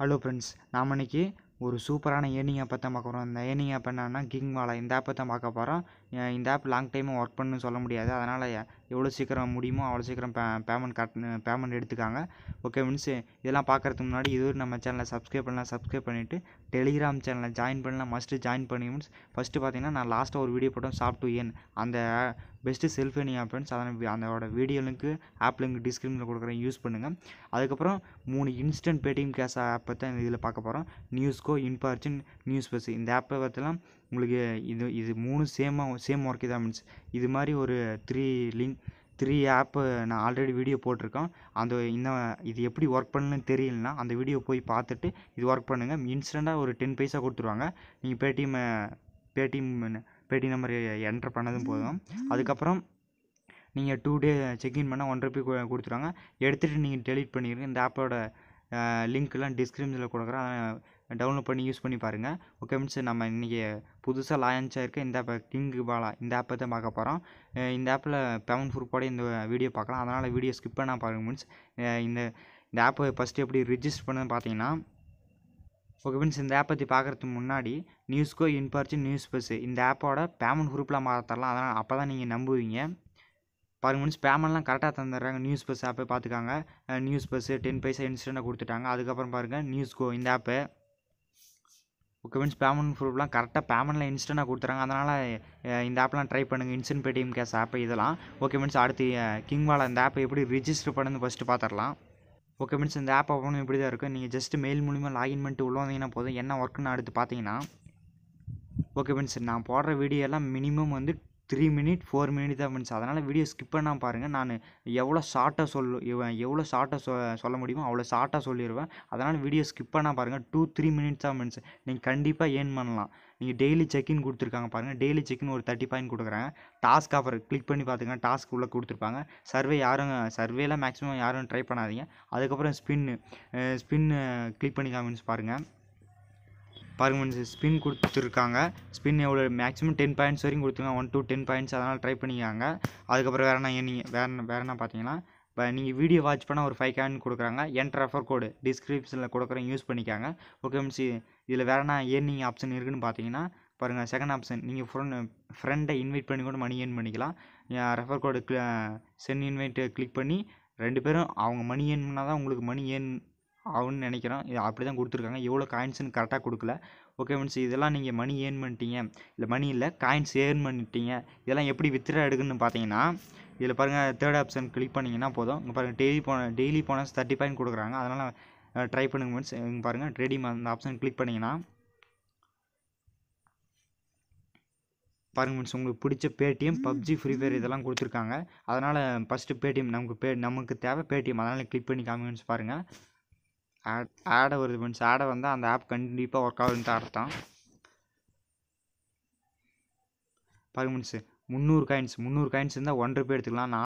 hello friends நாம் இன்றைக்கி ஒரு சூப்பரான ஏர்னிங் ஆப்பை தான் பார்க்க போகிறோம் இந்த ஏர்னிங் ஆப் என்னன்னா கிங் மாலா இந்த ஆப்பை தான் பார்க்க போகிறோம் இந்த ஆப் லாங் டைம் ஒர்க் பண்ணுன்னு சொல்ல முடியாது அதனால் எவ்வளோ சீக்கிரம் முடியுமோ அவ்வளோ சீக்கிரம் பேமெண்ட் கட் பேமெண்ட் எடுத்துக்காங்க ஓகே மீன்ஸ் இதெல்லாம் பார்க்குறதுக்கு முன்னாடி இதுவரை நம்ம சேனலை சப்ஸ்கிரைப் பண்ணலாம் சப்ஸ்கிரைப் பண்ணிவிட்டு டெலிகிராம் சேனலை ஜாயின் பண்ணலாம் மஸ்ட்டு ஜாயின் பண்ணி மீன்ஸ் ஃபஸ்ட்டு பார்த்தீங்கன்னா நான் லாஸ்ட்டாக ஒரு வீடியோ போட்டோம் சாப் டு என் அந்த பெஸ்ட்டு செல்ஃபி நீ என் ஃப்ரெண்ட்ஸ் அதான் அதோட வீடியோ லிங்க்கு ஆப் லிங்க் டிஸ்கிரிப்ஷனில் கொடுக்குறேன் யூஸ் பண்ணுங்கள் அதுக்கப்புறம் மூணு இன்ஸ்டன்ட் பேடிஎம் கேஷ் ஆப்பை தான் இதில் பார்க்க போகிறோம் நியூஸ்கோ இன்பார்ச்சின் நியூஸ் பஸ் இந்த ஆப்பை பார்த்தெல்லாம் உங்களுக்கு இது இது மூணு சேமாக சேம் ஒர்க்கு தான் மீன்ஸ் இது மாதிரி ஒரு த்ரீ லிங்க் த்ரீ ஆப்பு நான் ஆல்ரெடி வீடியோ போட்டிருக்கோம் அந்த இந்த இது எப்படி ஒர்க் பண்ணணும்னு தெரியலனா அந்த வீடியோ போய் பார்த்துட்டு இது ஒர்க் பண்ணுங்கள் இன்ஸ்டண்ட்டாக ஒரு டென் பைசா கொடுத்துருவாங்க நீங்கள் பேடிஎம் பேடிஎம் பேடி நம்பர் என்ட்ரு பண்ணதும் போதும் அதுக்கப்புறம் நீங்கள் டூ டே செக்இன் பண்ணால் ஒன் ருபி கொடுத்துருவாங்க எடுத்துகிட்டு நீங்கள் டெலிட் பண்ணிடுங்க இந்த ஆப்போட லிங்க்லாம் டிஸ்கிரிப்ஷனில் கொடுக்குறேன் டவுன்லோட் பண்ணி யூஸ் பண்ணி பாருங்கள் ஓகே மீன்ஸ் நம்ம இன்றைக்கி புதுசாக லான்ச் ஆகிருக்க இந்த ஆப்பை கிங்கு பாலா இந்த ஆப்பை தான் பார்க்க போகிறோம் இந்த ஆப்பில் பெவன் ப்ரூஃபோட இந்த வீடியோ பார்க்கலாம் அதனால் வீடியோ ஸ்கிப் பண்ணால் பாருங்கள் மீன்ஸ் இந்த இந்த ஆப்பை ஃபஸ்ட்டு எப்படி ரிஜிஸ்டர் பண்ணுன்னு பார்த்தீங்கன்னா ஓகே ஃப்ரெண்ட்ஸ் இந்த ஆப் பற்றி பார்க்குறதுக்கு முன்னாடி நியூஸ்கோ இன்பர்ச்சு நியூஸ் பஸ்ஸு இந்த ஆப்போட பேமெண்ட் உறுப்பில் மாற அதனால் அப்போ தான் நீங்கள் நம்புவீங்க பாருங்க ஃப்ரெண்ட்ஸ் பேமெண்ட்லாம் கரெக்டாக தந்துடுறாங்க நியூஸ் பஸ் ஆப்பே பார்த்துக்காங்க நியூஸ் பஸ்ஸு டென் பைசா இன்ஸ்டண்ட்டாக கொடுத்துட்டாங்க அதுக்கப்புறம் பாருங்கள் நியூஸ்கோ இந்த ஆப்பு ஓகே மீன்ஸ் பேமெண்ட் ப்ரூஃப்லாம் கரெக்டாக பேமெண்ட்டில் இன்ஸ்டண்ட்டாக கொடுத்துறாங்க அதனால் இந்த ஆப்லாம் ட்ரை பண்ணுங்கள் இன்ஸ்டன்ட் பேடிஎம் கேஸ் ஆப்பு இதெல்லாம் ஓகே மீன்ஸ் அடுத்து கிங் வாலா இந்த ஆப்பை எப்படி ரிஜிஸ்டர் பண்ணுன்னு ஃபஸ்ட்டு பார்த்துடலாம் ஓகே மீன்ஸ் இந்த ஆப் ஓப்பன் இப்படி தான் இருக்குது நீங்கள் ஜஸ்ட்டு மெயில் மூலிமா லாகின் பண்ணிட்டு உள்ள வந்தீங்கன்னா போதும் என்ன ஒர்க்குன்னு அடுத்து பார்த்தீங்கன்னா ஓகே மீன்ஸ் நான் போடுற வீடியோ எல்லாம் மினிமம் வந்து த்ரீ மினிட் ஃபோர் மினிட் தான் பண்ணிச்சு அதனால் வீடியோ ஸ்கிப் பண்ணால் பாருங்கள் நான் எவ்வளோ ஷார்ட்டாக சொல்லு எவ்வளோ ஷார்ட்டாக சொ சொல்ல முடியுமோ அவ்வளோ ஷார்ட்டாக சொல்லிடுவேன் அதனால் வீடியோ ஸ்கிப் பண்ணால் பாருங்கள் டூ த்ரீ மினிட்ஸ் தான் பண்ணிச்சு நீங்கள் கண்டிப்பாக ஏர்ன் பண்ணலாம் நீங்கள் டெய்லி செக்இன் கொடுத்துருக்காங்க பாருங்கள் டெய்லி செக்இன் ஒரு தேர்ட்டி பாயிண்ட் கொடுக்குறாங்க டாஸ்க் ஆஃபர் கிளிக் பண்ணி பார்த்துங்க டாஸ்க் உள்ளே கொடுத்துருப்பாங்க சர்வே யாரும் சர்வேலாம் மேக்ஸிமம் யாரும் ட்ரை பண்ணாதீங்க அதுக்கப்புறம் ஸ்பின்னு ஸ்பின்னு கிளிக் பண்ணி காமிச்சு பாருங்கள் பாருங்க ஃப்ரெண்ட்ஸ் ஸ்பின் கொடுத்துருக்காங்க ஸ்பின் எவ்வளோ மேக்ஸிமம் டென் பாயிண்ட்ஸ் வரைக்கும் கொடுத்துருங்க ஒன் டூ டென் பாயிண்ட்ஸ் அதனால் ட்ரை பண்ணிக்காங்க அதுக்கப்புறம் வேறு என்ன நீங்கள் வேறு வேறு என்ன பார்த்தீங்கன்னா இப்போ நீங்கள் வீடியோ வாட்ச் பண்ணால் ஒரு ஃபைவ் கேன் கொடுக்குறாங்க என் ரெஃபர் கோடு டிஸ்கிரிப்ஷனில் கொடுக்குறேன் யூஸ் பண்ணிக்காங்க ஓகே மிஸ் இதில் வேறு என்ன ஏர்னிங் ஆப்ஷன் இருக்குதுன்னு பார்த்தீங்கன்னா பாருங்கள் செகண்ட் ஆப்ஷன் நீங்கள் ஃப்ரெண்ட் ஃப்ரெண்டை இன்வைட் பண்ணி கூட மணி ஏர்ன் பண்ணிக்கலாம் ரெஃபர் கோடு சென் இன்வைட்டு கிளிக் பண்ணி ரெண்டு பேரும் அவங்க மணி ஏன் பண்ணால் தான் உங்களுக்கு மணி ஏர்ன் ஆகும்னு நினைக்கிறோம் அப்படி தான் கொடுத்துருக்காங்க எவ்வளோ காயின்ஸ்னு கரெக்டாக கொடுக்கல ஓகே மீன்ஸ் இதெல்லாம் நீங்கள் மணி ஏர்ன் பண்ணிட்டீங்க இல்லை மணி இல்லை காயின்ஸ் ஏர்ன் பண்ணிட்டீங்க இதெல்லாம் எப்படி வித்ரா எடுக்குன்னு பார்த்தீங்கன்னா இதில் பாருங்கள் தேர்ட் ஆப்ஷன் கிளிக் பண்ணிங்கன்னா போதும் இங்கே பாருங்கள் டெய்லி போன டெய்லி போனஸ் தேர்ட்டி பாயிண்ட் கொடுக்குறாங்க அதனால் ட்ரை பண்ணுங்க மீன்ஸ் இங்கே பாருங்கள் ரெடிம் அந்த ஆப்ஷன் கிளிக் பண்ணிங்கன்னா பாருங்கள் மீன்ஸ் உங்களுக்கு பிடிச்ச பேடிஎம் பப்ஜி ஃப்ரீ ஃபயர் இதெல்லாம் கொடுத்துருக்காங்க அதனால் ஃபஸ்ட்டு பேடிஎம் நமக்கு பே நமக்கு தேவை பேடிஎம் அதனால் கிளிக் பண்ணி காமிங்கன்னு பாருங்கள் ஆட் ஆடை வருது ஃப்ரெண்ட்ஸ் ஆடை வந்தால் அந்த ஆப் கண்டிப்பாக ஒர்க் ஆகுதுன்ட்டு அர்த்தம் பாருங்க ஃப்ரெண்ட்ஸு முந்நூறு காயின்ஸ் முந்நூறு காயின்ஸ் இருந்தால் ஒன்றரை பேர் எடுத்துக்கலாம்